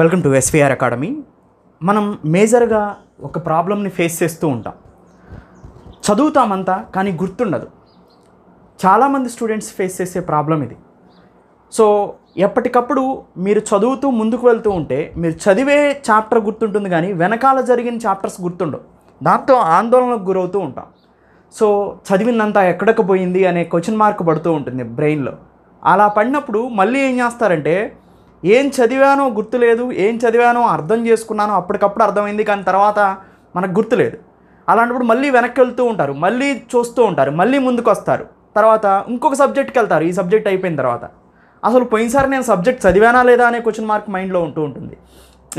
welcome to SVR academy మనం మేజర్గా ఒక ప్రాబ్లమ్ని ఫేస్ చేస్తూ ఉంటాం చదువుతామంతా కానీ గుర్తుండదు చాలామంది స్టూడెంట్స్ ఫేస్ చేసే ప్రాబ్లం ఇది సో ఎప్పటికప్పుడు మీరు చదువుతూ ముందుకు వెళ్తూ ఉంటే మీరు చదివే చాప్టర్ గుర్తుంటుంది కానీ వెనకాల జరిగిన చాప్టర్స్ గుర్తుండవు దాంతో ఆందోళనకు గురవుతూ ఉంటాం సో చదివిందంతా ఎక్కడకు పోయింది అనే క్వశ్చన్ మార్క్ పడుతూ ఉంటుంది బ్రెయిన్లో అలా పడినప్పుడు మళ్ళీ ఏం చేస్తారంటే ఏం చదివానో గుర్తులేదు ఏం చదివానో అర్థం చేసుకున్నానో అప్పటికప్పుడు అర్థమైంది కానీ తర్వాత మనకు గుర్తులేదు అలాంటప్పుడు మళ్ళీ వెనక్కి వెళ్తూ ఉంటారు మళ్ళీ చూస్తూ ఉంటారు మళ్ళీ ముందుకు వస్తారు తర్వాత ఇంకొక సబ్జెక్ట్కి వెళ్తారు ఈ సబ్జెక్ట్ అయిపోయిన తర్వాత అసలు పోయినసారి నేను సబ్జెక్ట్ చదివానా లేదా అనే క్వశ్చన్ మార్క్ మైండ్లో ఉంటూ ఉంటుంది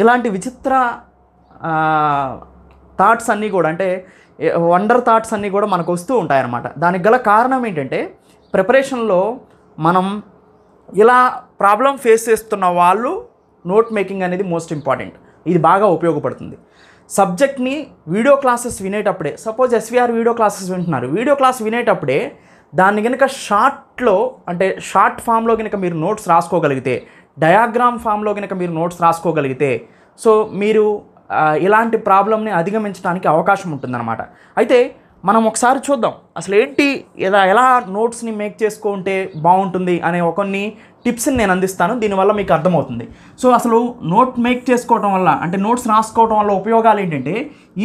ఇలాంటి విచిత్ర థాట్స్ అన్నీ కూడా అంటే వండర్ థాట్స్ అన్నీ కూడా మనకు వస్తూ ఉంటాయన్నమాట దానికి గల కారణం ఏంటంటే ప్రిపరేషన్లో మనం ఇలా ప్రాబ్లం ఫేస్ చేస్తున్న వాళ్ళు నోట్ మేకింగ్ అనేది మోస్ట్ ఇంపార్టెంట్ ఇది బాగా ఉపయోగపడుతుంది సబ్జెక్ట్ని వీడియో క్లాసెస్ వినేటప్పుడే సపోజ్ ఎస్విఆర్ వీడియో క్లాసెస్ వింటున్నారు వీడియో క్లాస్ వినేటప్పుడే దాన్ని కనుక షార్ట్లో అంటే షార్ట్ ఫామ్లో కనుక మీరు నోట్స్ రాసుకోగలిగితే డయాగ్రామ్ ఫామ్లో కనుక మీరు నోట్స్ రాసుకోగలిగితే సో మీరు ఇలాంటి ప్రాబ్లమ్ని అధిగమించడానికి అవకాశం ఉంటుందన్నమాట అయితే మనం ఒకసారి చూద్దాం అసలు ఏంటి ఎలా ఎలా నోట్స్ని మేక్ చేసుకుంటే బాగుంటుంది అనే కొన్ని టిప్స్ని నేను అందిస్తాను దీనివల్ల మీకు అర్థమవుతుంది సో అసలు నోట్ మేక్ చేసుకోవటం వల్ల అంటే నోట్స్ రాసుకోవటం వల్ల ఉపయోగాలు ఏంటంటే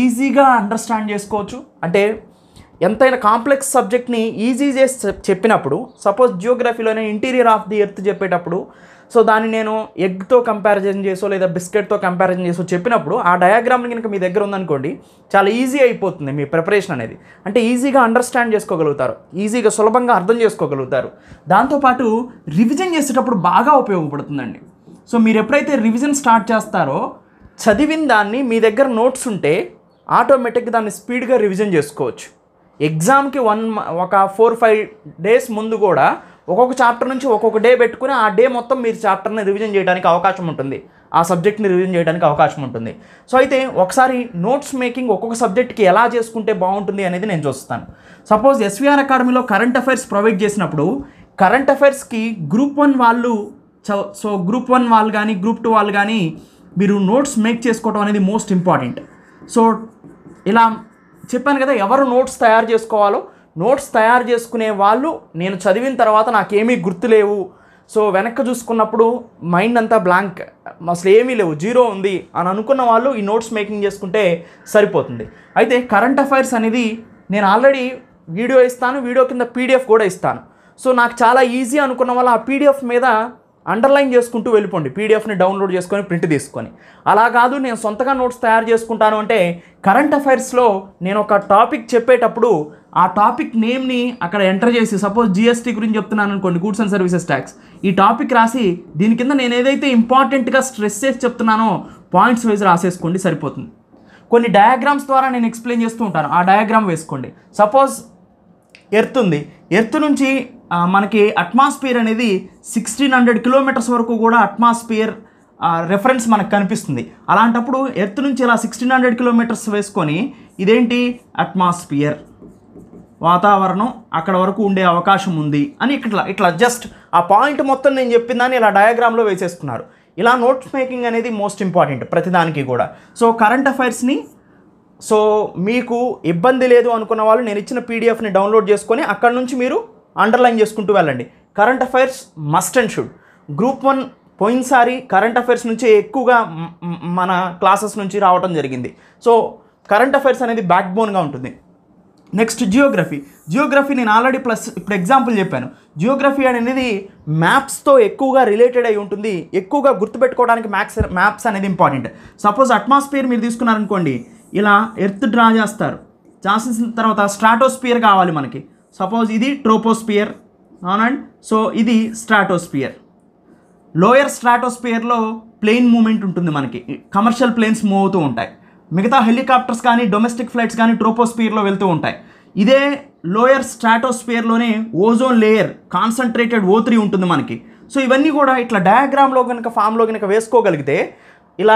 ఈజీగా అండర్స్టాండ్ చేసుకోవచ్చు అంటే ఎంతైనా కాంప్లెక్స్ సబ్జెక్ట్ని ఈజీ చేసి చెప్పినప్పుడు సపోజ్ జియోగ్రఫీలోనే ఇంటీరియర్ ఆఫ్ ది ఎర్త్ చెప్పేటప్పుడు సో దాన్ని నేను ఎగ్తో కంపారిజన్ చేసో లేదా బిస్కెట్తో కంపారిజన్ చేసో చెప్పినప్పుడు ఆ డయాగ్రామ్ని కనుక మీ దగ్గర ఉందనుకోండి చాలా ఈజీ అయిపోతుంది మీ ప్రిపరేషన్ అనేది అంటే ఈజీగా అండర్స్టాండ్ చేసుకోగలుగుతారు ఈజీగా సులభంగా అర్థం చేసుకోగలుగుతారు దాంతోపాటు రివిజన్ చేసేటప్పుడు బాగా ఉపయోగపడుతుందండి సో మీరు ఎప్పుడైతే రివిజన్ స్టార్ట్ చేస్తారో చదివిన దాన్ని మీ దగ్గర నోట్స్ ఉంటే ఆటోమేటిక్గా దాన్ని స్పీడ్గా రివిజన్ చేసుకోవచ్చు ఎగ్జామ్కి వన్ ఒక ఫోర్ ఫైవ్ డేస్ ముందు కూడా ఒక్కొక్క చాప్టర్ నుంచి ఒక్కొక్క డే పెట్టుకుని ఆ డే మొత్తం మీరు చాప్టర్ని రివిజన్ చేయడానికి అవకాశం ఉంటుంది ఆ సబ్జెక్ట్ని రివిజన్ చేయడానికి అవకాశం ఉంటుంది సో అయితే ఒకసారి నోట్స్ మేకింగ్ ఒక్కొక్క సబ్జెక్ట్కి ఎలా చేసుకుంటే బాగుంటుంది అనేది నేను చూస్తాను సపోజ్ ఎస్విఆర్ అకాడమీలో కరెంట్ అఫైర్స్ ప్రొవైడ్ చేసినప్పుడు కరెంట్ అఫైర్స్కి గ్రూప్ వన్ వాళ్ళు సో గ్రూప్ వన్ వాళ్ళు కానీ గ్రూప్ టూ వాళ్ళు కానీ మీరు నోట్స్ మేక్ చేసుకోవడం అనేది మోస్ట్ ఇంపార్టెంట్ సో ఇలా చెప్పాను కదా ఎవరు నోట్స్ తయారు చేసుకోవాలో నోట్స్ తయారు చేసుకునే వాళ్ళు నేను చదివిన తర్వాత నాకేమీ గుర్తులేవు సో వెనక్కి చూసుకున్నప్పుడు మైండ్ అంతా బ్లాంక్ అసలు ఏమీ లేవు జీరో ఉంది అని అనుకున్న వాళ్ళు ఈ నోట్స్ మేకింగ్ చేసుకుంటే సరిపోతుంది అయితే కరెంట్ అఫైర్స్ అనేది నేను ఆల్రెడీ వీడియో ఇస్తాను వీడియో కింద పీడిఎఫ్ కూడా ఇస్తాను సో నాకు చాలా ఈజీ అనుకున్న వాళ్ళు ఆ పీడిఎఫ్ మీద అండర్లైన్ చేసుకుంటూ వెళ్ళిపోండి పీడిఎఫ్ని డౌన్లోడ్ చేసుకొని ప్రింట్ తీసుకొని అలా కాదు నేను సొంతగా నోట్స్ తయారు చేసుకుంటాను అంటే కరెంట్ అఫైర్స్లో నేను ఒక టాపిక్ చెప్పేటప్పుడు ఆ టాపిక్ నేమ్ని అక్కడ ఎంటర్ చేసి సపోజ్ జిఎస్టీ గురించి చెప్తున్నాను అనుకోండి గూడ్స్ అండ్ సర్వీసెస్ ట్యాక్స్ ఈ టాపిక్ రాసి దీని కింద నేను ఏదైతే ఇంపార్టెంట్గా స్ట్రెస్ చేసి చెప్తున్నానో పాయింట్స్ వైజ్ రాసేసుకోండి సరిపోతుంది కొన్ని డయాగ్రామ్స్ ద్వారా నేను ఎక్స్ప్లెయిన్ చేస్తూ ఉంటాను ఆ డయాగ్రామ్ వేసుకోండి సపోజ్ ఎర్త్ ఉంది ఎర్త్ నుంచి మనకి అట్మాస్ఫియర్ అనేది సిక్స్టీన్ హండ్రెడ్ కిలోమీటర్స్ వరకు కూడా అట్మాస్ఫియర్ రెఫరెన్స్ మనకు కనిపిస్తుంది అలాంటప్పుడు ఎర్త్ నుంచి ఇలా సిక్స్టీన్ హండ్రెడ్ కిలోమీటర్స్ వేసుకొని ఇదేంటి అట్మాస్ఫియర్ వాతావరణం అక్కడ వరకు ఉండే అవకాశం ఉంది అని ఇట్లా ఇట్లా జస్ట్ ఆ పాయింట్ మొత్తం నేను చెప్పిందని ఇలా డయాగ్రామ్లో వేసేసుకున్నారు ఇలా నోట్స్ మేకింగ్ అనేది మోస్ట్ ఇంపార్టెంట్ ప్రతిదానికి కూడా సో కరెంట్ అఫైర్స్ని సో మీకు ఇబ్బంది లేదు అనుకున్న వాళ్ళు నేను ఇచ్చిన పీడిఎఫ్ని డౌన్లోడ్ చేసుకొని అక్కడ నుంచి మీరు అండర్లైన్ చేసుకుంటూ వెళ్ళండి current affairs must and should group one పోయినసారి కరెంట్ అఫైర్స్ నుంచే ఎక్కువగా మన క్లాసెస్ నుంచి రావడం జరిగింది సో కరెంట్ అఫైర్స్ అనేది బ్యాక్ బోన్గా ఉంటుంది నెక్స్ట్ జియోగ్రఫీ జియోగ్రఫీ నేను ఆల్రెడీ ప్లస్ ఇప్పుడు ఎగ్జాంపుల్ చెప్పాను జియోగ్రఫీ అనేది మ్యాప్స్తో ఎక్కువగా రిలేటెడ్ అయి ఉంటుంది ఎక్కువగా గుర్తుపెట్టుకోవడానికి మ్యాప్స్ మ్యాప్స్ అనేది ఇంపార్టెంట్ సపోజ్ అట్మాస్ఫియర్ మీరు తీసుకున్నారనుకోండి ఇలా ఎర్త్ డ్రా చేస్తారు చేసిన తర్వాత స్ట్రాటోస్పియర్ కావాలి మనకి సపోజ్ ఇది ట్రోపోస్పియర్ అవునండి సో ఇది స్ట్రాటోస్పియర్ లోయర్ స్ట్రాటోస్పియర్లో ప్లేన్ మూమెంట్ ఉంటుంది మనకి కమర్షియల్ ప్లేన్స్ మూవ్ అవుతూ ఉంటాయి మిగతా హెలికాప్టర్స్ కానీ డొమెస్టిక్ ఫ్లైట్స్ కానీ ట్రోపోస్పియర్లో వెళ్తూ ఉంటాయి ఇదే లోయర్ స్ట్రాటోస్పియర్లోనే ఓజోన్ లేయర్ కాన్సన్ట్రేటెడ్ త్రీ ఉంటుంది మనకి సో ఇవన్నీ కూడా ఇట్లా డయాగ్రామ్లో కనుక ఫామ్లో కనుక వేసుకోగలిగితే ఇలా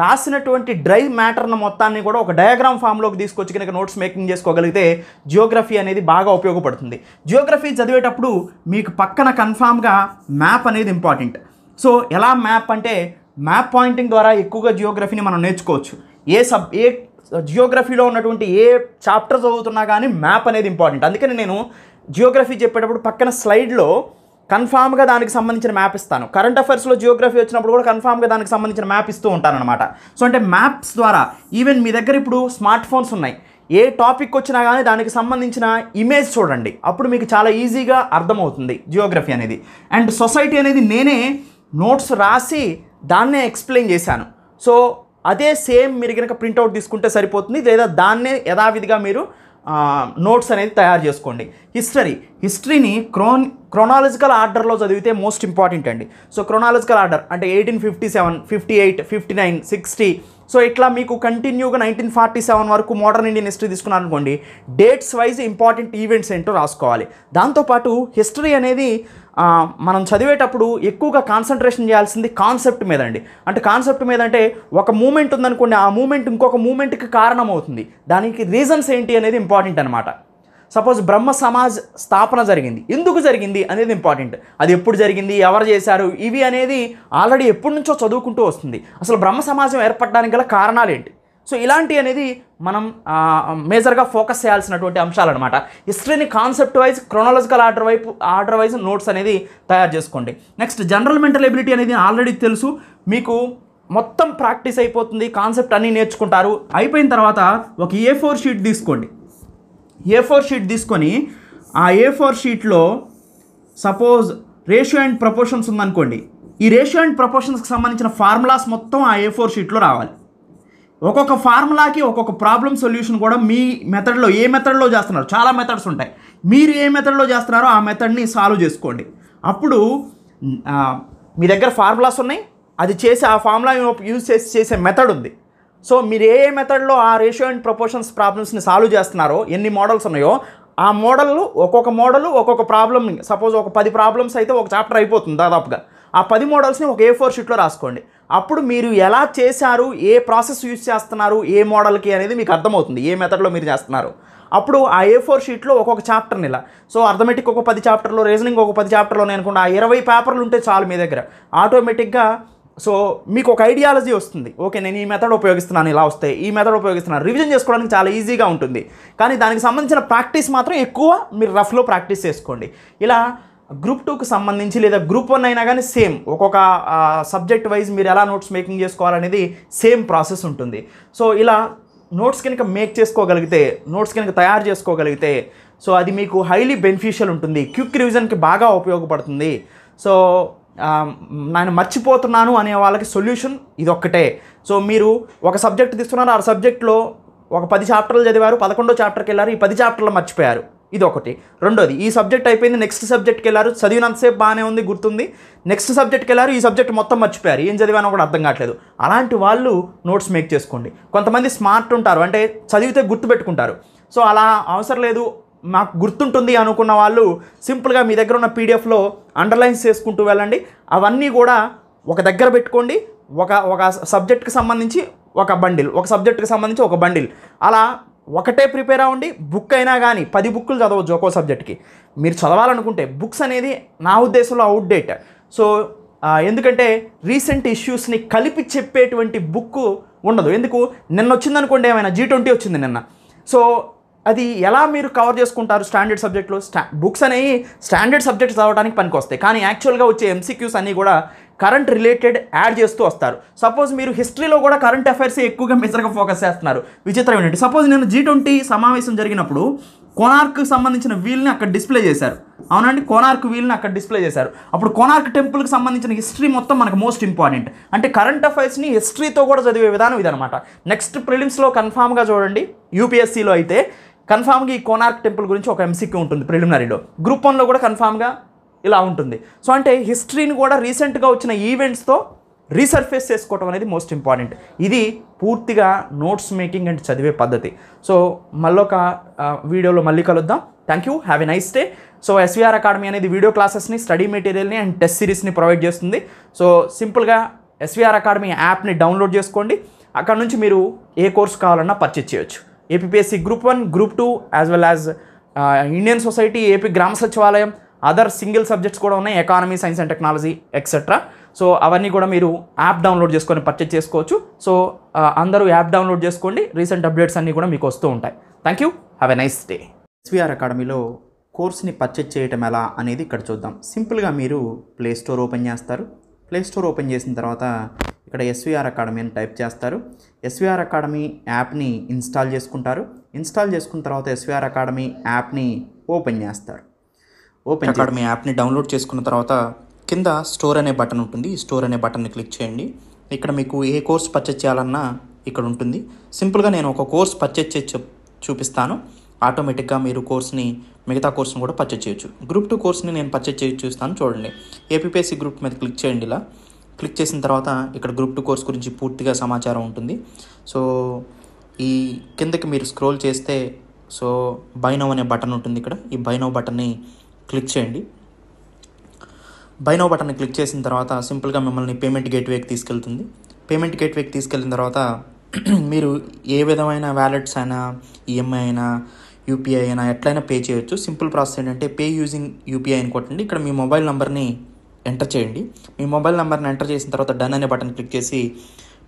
రాసినటువంటి డ్రై మ్యాటర్ను మొత్తాన్ని కూడా ఒక డయాగ్రామ్ ఫామ్లోకి తీసుకొచ్చి కనుక నోట్స్ మేకింగ్ చేసుకోగలిగితే జియోగ్రఫీ అనేది బాగా ఉపయోగపడుతుంది జియోగ్రఫీ చదివేటప్పుడు మీకు పక్కన కన్ఫామ్గా మ్యాప్ అనేది ఇంపార్టెంట్ సో ఎలా మ్యాప్ అంటే మ్యాప్ పాయింటింగ్ ద్వారా ఎక్కువగా జియోగ్రఫీని మనం నేర్చుకోవచ్చు ఏ సబ్ ఏ జియోగ్రఫీలో ఉన్నటువంటి ఏ చాప్టర్ చదువుతున్నా కానీ మ్యాప్ అనేది ఇంపార్టెంట్ అందుకని నేను జియోగ్రఫీ చెప్పేటప్పుడు పక్కన స్లైడ్లో కన్ఫామ్గా దానికి సంబంధించిన మ్యాప్ ఇస్తాను కరెంట్ అఫైర్స్లో జియోగ్రఫీ వచ్చినప్పుడు కూడా కన్ఫామ్గా దానికి సంబంధించిన మ్యాప్ ఇస్తూ ఉంటాను అనమాట సో అంటే మ్యాప్స్ ద్వారా ఈవెన్ మీ దగ్గర ఇప్పుడు స్మార్ట్ ఫోన్స్ ఉన్నాయి ఏ టాపిక్ వచ్చినా కానీ దానికి సంబంధించిన ఇమేజ్ చూడండి అప్పుడు మీకు చాలా ఈజీగా అర్థమవుతుంది జియోగ్రఫీ అనేది అండ్ సొసైటీ అనేది నేనే నోట్స్ రాసి దాన్నే ఎక్స్ప్లెయిన్ చేశాను సో అదే సేమ్ మీరు కనుక ప్రింట్అవుట్ తీసుకుంటే సరిపోతుంది లేదా దాన్నే యథావిధిగా మీరు నోట్స్ అనేది తయారు చేసుకోండి హిస్టరీ హిస్టరీని క్రోన్ క్రోనాలజికల్ ఆర్డర్లో చదివితే మోస్ట్ ఇంపార్టెంట్ అండి సో క్రోనాలజికల్ ఆర్డర్ అంటే eighteen fifty seven fifty eight fifty nine sixty so ఇట్లా మీకు కంటిన్యూగా నైన్టీన్ ఫార్టీ సెవెన్ వరకు మోడర్న్ ఇండియన్ హిస్టరీ తీసుకున్నాను అనుకోండి డేట్స్ వైజ్ ఇంపార్టెంట్ ఈవెంట్స్ ఏంటో రాసుకోవాలి దాంతోపాటు హిస్టరీ అనేది మనం చదివేటప్పుడు ఎక్కువగా కాన్సన్ట్రేషన్ చేయాల్సింది కాన్సెప్ట్ మీద అండి అంటే కాన్సెప్ట్ మీద అంటే ఒక మూమెంట్ ఉందనుకోండి ఆ మూమెంట్ ఇంకొక మూమెంట్కి కారణం అవుతుంది దానికి రీజన్స్ ఏంటి అనేది ఇంపార్టెంట్ అనమాట సపోజ్ బ్రహ్మ సమాజ్ స్థాపన జరిగింది ఎందుకు జరిగింది అనేది ఇంపార్టెంట్ అది ఎప్పుడు జరిగింది ఎవరు చేశారు ఇవి అనేది ఆల్రెడీ ఎప్పటి నుంచో చదువుకుంటూ వస్తుంది అసలు బ్రహ్మ సమాజం ఏర్పడడానికి గల కారణాలు ఏంటి సో ఇలాంటి అనేది మనం మేజర్గా ఫోకస్ చేయాల్సినటువంటి అంశాలు అనమాట హిస్టరీని కాన్సెప్ట్ వైజ్ క్రోనాలజికల్ ఆర్డర్ వైపు ఆర్డర్ వైజ్ నోట్స్ అనేది తయారు చేసుకోండి నెక్స్ట్ జనరల్ మెంటల్ ఎబిలిటీ అనేది ఆల్రెడీ తెలుసు మీకు మొత్తం ప్రాక్టీస్ అయిపోతుంది కాన్సెప్ట్ అన్నీ నేర్చుకుంటారు అయిపోయిన తర్వాత ఒక ఏ ఫోర్ షీట్ తీసుకోండి ఏ ఫోర్ షీట్ తీసుకొని ఆ ఏ ఫోర్ షీట్లో సపోజ్ రేషియో అండ్ ప్రపోర్షన్స్ ఉందనుకోండి ఈ రేషియో అండ్ ప్రపోర్షన్స్కి సంబంధించిన ఫార్ములాస్ మొత్తం ఆ ఏ ఫోర్ షీట్లో రావాలి ఒక్కొక్క ఫార్ములాకి ఒక్కొక్క ప్రాబ్లం సొల్యూషన్ కూడా మీ మెథడ్లో ఏ మెథడ్లో చేస్తున్నారు చాలా మెథడ్స్ ఉంటాయి మీరు ఏ మెథడ్లో చేస్తున్నారో ఆ మెథడ్ని సాల్వ్ చేసుకోండి అప్పుడు మీ దగ్గర ఫార్ములాస్ ఉన్నాయి అది చేసే ఆ ఫార్ములా యూజ్ చేసి చేసే మెథడ్ ఉంది సో మీరు ఏ ఏ మెథడ్లో ఆ రేషియో అండ్ ప్రపోర్షన్స్ ప్రాబ్లమ్స్ని సాల్వ్ చేస్తున్నారో ఎన్ని మోడల్స్ ఉన్నాయో ఆ మోడల్ ఒక్కొక్క మోడల్ ఒక్కొక్క ప్రాబ్లమ్ సపోజ్ ఒక పది ప్రాబ్లమ్స్ అయితే ఒక చాప్టర్ అయిపోతుంది దాదాపుగా ఆ పది మోడల్స్ని ఒక ఏ ఫోర్ షీట్లో రాసుకోండి అప్పుడు మీరు ఎలా చేశారు ఏ ప్రాసెస్ యూజ్ చేస్తున్నారు ఏ మోడల్కి అనేది మీకు అర్థమవుతుంది ఏ మెథడ్లో మీరు చేస్తున్నారు అప్పుడు ఆ ఏ ఫోర్ షీట్లో ఒక్కొక్క చాప్టర్ని ఇలా సో అర్థమెటిక్ ఒక పది చాప్టర్లో రీజనింగ్ ఒక పది చాప్టర్లో అనుకుంటా ఆ ఇరవై పేపర్లు ఉంటే చాలు మీ దగ్గర ఆటోమేటిక్గా సో మీకు ఒక ఐడియాలజీ వస్తుంది ఓకే నేను ఈ మెథడ్ ఉపయోగిస్తున్నాను ఇలా వస్తే ఈ మెథడ్ ఉపయోగిస్తున్నాను రివిజన్ చేసుకోవడానికి చాలా ఈజీగా ఉంటుంది కానీ దానికి సంబంధించిన ప్రాక్టీస్ మాత్రం ఎక్కువ మీరు రఫ్లో ప్రాక్టీస్ చేసుకోండి ఇలా గ్రూప్ టూకి సంబంధించి లేదా గ్రూప్ వన్ అయినా కానీ సేమ్ ఒక్కొక్క సబ్జెక్ట్ వైజ్ మీరు ఎలా నోట్స్ మేకింగ్ చేసుకోవాలనేది సేమ్ ప్రాసెస్ ఉంటుంది సో ఇలా నోట్స్ కనుక మేక్ చేసుకోగలిగితే నోట్స్ కనుక తయారు చేసుకోగలిగితే సో అది మీకు హైలీ బెనిఫిషియల్ ఉంటుంది క్విక్ రివిజన్కి బాగా ఉపయోగపడుతుంది సో నేను మర్చిపోతున్నాను అనే వాళ్ళకి సొల్యూషన్ ఇదొక్కటే సో మీరు ఒక సబ్జెక్ట్ తీసుకున్నారు ఆ సబ్జెక్ట్లో ఒక పది చాప్టర్లు చదివారు పదకొండో చాప్టర్కి వెళ్ళారు ఈ పది చాప్టర్లు మర్చిపోయారు ఇది ఒకటి రెండోది ఈ సబ్జెక్ట్ అయిపోయింది నెక్స్ట్ సబ్జెక్ట్కి వెళ్ళారు చదివినంతసేపు బాగానే ఉంది గుర్తుంది నెక్స్ట్ సబ్జెక్ట్కి వెళ్ళారు ఈ సబ్జెక్ట్ మొత్తం మర్చిపోయారు ఏం చదివానో కూడా అర్థం కావట్లేదు అలాంటి వాళ్ళు నోట్స్ మేక్ చేసుకోండి కొంతమంది స్మార్ట్ ఉంటారు అంటే చదివితే గుర్తుపెట్టుకుంటారు సో అలా అవసరం లేదు మాకు గుర్తుంటుంది అనుకున్న వాళ్ళు సింపుల్గా మీ దగ్గర ఉన్న పీడిఎఫ్లో అండర్లైన్స్ చేసుకుంటూ వెళ్ళండి అవన్నీ కూడా ఒక దగ్గర పెట్టుకోండి ఒక ఒక సబ్జెక్ట్కి సంబంధించి ఒక బండిల్ ఒక సబ్జెక్ట్కి సంబంధించి ఒక బండిల్ అలా ఒకటే ప్రిపేర్ అవ్వండి బుక్ అయినా కానీ పది బుక్కులు చదవచ్చు ఒక్కో సబ్జెక్ట్కి మీరు చదవాలనుకుంటే బుక్స్ అనేది నా ఉద్దేశంలో అవుట్డేట్ సో ఎందుకంటే రీసెంట్ ఇష్యూస్ని కలిపి చెప్పేటువంటి బుక్ ఉండదు ఎందుకు నిన్న వచ్చిందనుకోండి ఏమైనా జీ ట్వంటీ వచ్చింది నిన్న సో అది ఎలా మీరు కవర్ చేసుకుంటారు స్టాండర్డ్ సబ్జెక్ట్లో స్టా బుక్స్ అనేవి స్టాండర్డ్ సబ్జెక్ట్స్ చదవడానికి పనికొస్తాయి కానీ యాక్చువల్గా వచ్చే ఎంసీక్యూస్ అన్నీ కూడా కరెంట్ రిలేటెడ్ యాడ్ చేస్తూ వస్తారు సపోజ్ మీరు హిస్టరీలో కూడా కరెంట్ అఫైర్స్ ఎక్కువగా మెజర్గా ఫోకస్ చేస్తున్నారు ఏంటంటే సపోజ్ నేను జీ ట్వంటీ సమావేశం జరిగినప్పుడు కోనార్క్ సంబంధించిన వీల్ని అక్కడ డిస్ప్లే చేశారు అవునండి కోనార్క్ వీల్ని అక్కడ డిస్ప్లే చేశారు అప్పుడు కోనార్క్ టెంపుల్కి సంబంధించిన హిస్టరీ మొత్తం మనకు మోస్ట్ ఇంపార్టెంట్ అంటే కరెంట్ అఫైర్స్ని హిస్టరీతో కూడా చదివే విధానం ఇదనమాట నెక్స్ట్ ప్రిలిమ్స్లో కన్ఫామ్గా చూడండి యూపీఎస్సీలో అయితే కన్ఫామ్గా ఈ కోనార్క్ టెంపుల్ గురించి ఒక ఎంసీక్యూ ఉంటుంది ప్రిలిమినరీలో గ్రూప్ వన్లో కూడా కన్ఫామ్గా ఇలా ఉంటుంది సో అంటే హిస్టరీని కూడా రీసెంట్గా వచ్చిన ఈవెంట్స్తో రీసర్ఫేస్ చేసుకోవటం అనేది మోస్ట్ ఇంపార్టెంట్ ఇది పూర్తిగా నోట్స్ మేకింగ్ అండ్ చదివే పద్ధతి సో మళ్ళొక వీడియోలో మళ్ళీ కలుద్దాం thank you have a nice day so SVR academy అనేది వీడియో క్లాసెస్ని స్టడీ మెటీరియల్ని అండ్ టెస్ట్ సిరీస్ని ప్రొవైడ్ చేస్తుంది సో సింపుల్గా ఎస్విఆర్ అకాడమీ యాప్ని డౌన్లోడ్ చేసుకోండి అక్కడ నుంచి మీరు ఏ కోర్స్ కావాలన్నా పర్చేజ్ చేయొచ్చు APSC group one group two as well as Indian society AP Grama Sachivalayam other single subjects కూడా ఉన్నాయి economy science and technology etcetera so అవన్నీ కూడా మీరు యాప్ డౌన్లోడ్ చేసుకొని పర్చేజ్ చేసుకోవచ్చు సో uh, అందరూ యాప్ డౌన్లోడ్ చేసుకోండి రీసెంట్ అప్డేట్స్ అన్నీ కూడా మీకు వస్తూ ఉంటాయి thank you have a nice day SVR అకాడమీలో కోర్స్ని పర్చేజ్ చేయటం ఎలా అనేది ఇక్కడ చూద్దాం సింపుల్గా మీరు ప్లే స్టోర్ ఓపెన్ చేస్తారు ప్లే స్టోర్ ఓపెన్ చేసిన తర్వాత ఇక్కడ ఎస్వీఆర్ అకాడమీ అని టైప్ చేస్తారు ఎస్వీఆర్ అకాడమీ యాప్ని ఇన్స్టాల్ చేసుకుంటారు ఇన్స్టాల్ చేసుకున్న తర్వాత ఎస్వీఆర్ అకాడమీ యాప్ని ఓపెన్ చేస్తారు ఓపెన్ అకాడమీ యాప్ని డౌన్లోడ్ చేసుకున్న తర్వాత కింద స్టోర్ అనే బటన్ ఉంటుంది స్టోర్ అనే బటన్ని క్లిక్ చేయండి ఇక్కడ మీకు ఏ కోర్స్ పర్చేజ్ చేయాలన్నా ఇక్కడ ఉంటుంది సింపుల్గా నేను ఒక కోర్స్ పర్చేజ్ చేసి చూపిస్తాను ఆటోమేటిక్గా మీరు కోర్స్ని మిగతా కోర్స్ని కూడా పర్చేజ్ చేయొచ్చు గ్రూప్ టూ కోర్స్ని నేను పర్చేజ్ చేసి చూస్తాను చూడండి ఏపీపీఎస్సీ గ్రూప్ మీద క్లిక్ చేయండి ఇలా క్లిక్ చేసిన తర్వాత ఇక్కడ గ్రూప్ టూ కోర్స్ గురించి పూర్తిగా సమాచారం ఉంటుంది సో ఈ కిందకి మీరు స్క్రోల్ చేస్తే సో బైనో అనే బటన్ ఉంటుంది ఇక్కడ ఈ బైనో బటన్ని క్లిక్ చేయండి బైనో బటన్ని క్లిక్ చేసిన తర్వాత సింపుల్గా మిమ్మల్ని పేమెంట్ గేట్వేకి తీసుకెళ్తుంది పేమెంట్ గేట్వేకి తీసుకెళ్ళిన తర్వాత మీరు ఏ విధమైన వ్యాలెట్స్ అయినా ఈఎంఐ అయినా యూపీఐ అయినా ఎట్లయినా పే చేయొచ్చు సింపుల్ ప్రాసెస్ ఏంటంటే పే యూజింగ్ యూపీఐ అని కొట్టండి ఇక్కడ మీ మొబైల్ నెంబర్ని ఎంటర్ చేయండి మీ మొబైల్ నెంబర్ని ఎంటర్ చేసిన తర్వాత డన్ అనే బటన్ క్లిక్ చేసి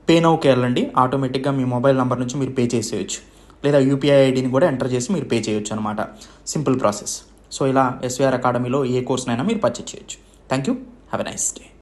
పే నౌకి వెళ్ళండి ఆటోమేటిక్గా మీ మొబైల్ నెంబర్ నుంచి మీరు పే చేసేయచ్చు లేదా యూపీఐ ఐడిని కూడా ఎంటర్ చేసి మీరు పే చేయొచ్చు అనమాట సింపుల్ ప్రాసెస్ సో ఇలా ఎస్వీఆర్ అకాడమీలో ఏ కోర్స్నైనా మీరు పర్చేజ్ చేయొచ్చు thank you have a nice day